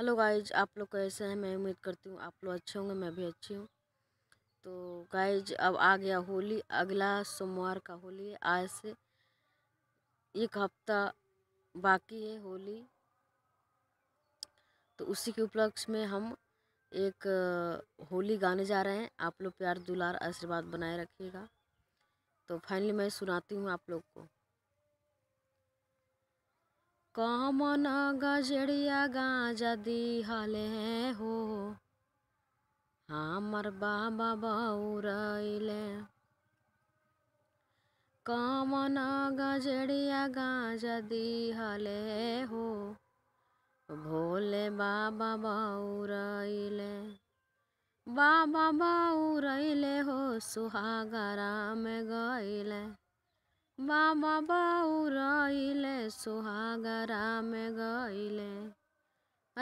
hello guys आप लोग कैसे हैं मैं उम्मीद करती हूँ आप लोग अच्छे होंगे मैं भी अच्छी हूँ तो गाइज अब आ गया होली अगला सोमवार का होली है आज से एक हफ्ता बाकी है होली तो उसी के उपलक्ष्य में हम एक होली गाने जा रहे हैं आप लोग प्यार दुलार आशीर्वाद बनाए रखिएगा तो फाइनली मैं सुनाती हूँ आप लोग को कमन गजड़िया गाजा दिहले हो हमार बाबा बौरैले कमन गजड़िया गाजा दिहले हो भोले बाबा बौरैले बाबा बौरैले हो सुहागरा में गैले बाबा बाउरइले सुहागरा में गइले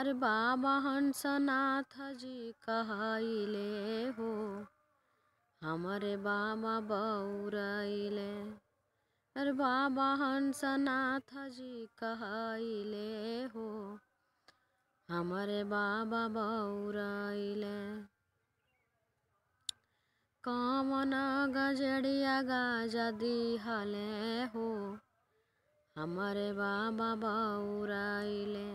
अरे बाबा हंसनाथ जी कहले हो हमारे बाबा बउरइले अरे बाबा हंसनाथ जी कहले हो हमारे बाबा बउरइले कामना गजड़िया गाजा दी हो हमारे बाबा बौराइले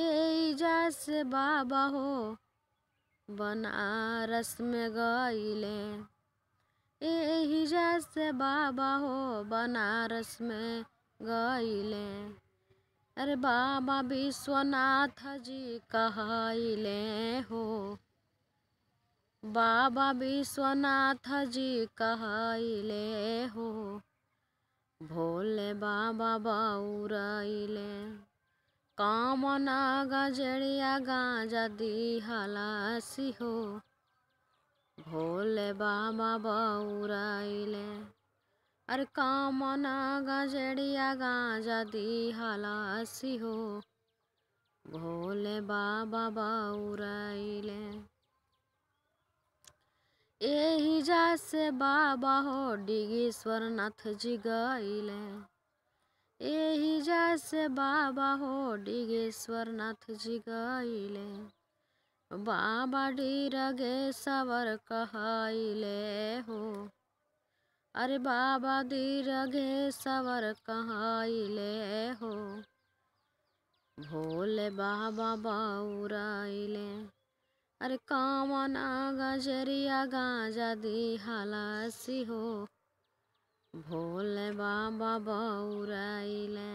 ए जैसे बाबा हो बनारस में गईले एही जैसे बाबा हो बनारस में गईले अरे बाबा विश्वनाथ जी कहले हो बाबा विश्वनाथ जी कहले हो भोले बाबा बौरैले कामना गजरिया दी हलासी हो भोले बाबा बौरैले अरे कामना गजरिया दी हलासी हो भोले बाबा बौरैले जा से बाबा हो डिगेश्वर नाथ जी गईले जा से बाबा हो डिगेश्वर नाथ जी गईले बाबा सवर कहले हो अरे बाबा सवर कहले हो भोले बाबा बाऊराई अरे कामन गजरिया गांजा दी हलासी हो भोले बाबा बौराइले